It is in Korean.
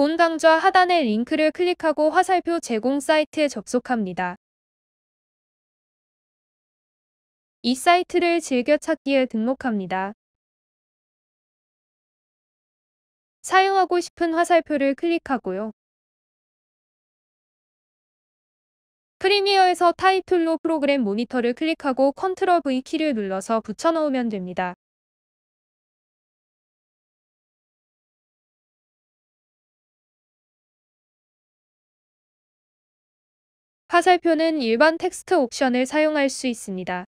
본 강좌 하단의 링크를 클릭하고 화살표 제공 사이트에 접속합니다. 이 사이트를 즐겨찾기에 등록합니다. 사용하고 싶은 화살표를 클릭하고요. 프리미어에서 타이틀로 프로그램 모니터를 클릭하고 컨트롤 V 키를 눌러서 붙여넣으면 됩니다. 화살표는 일반 텍스트 옵션을 사용할 수 있습니다.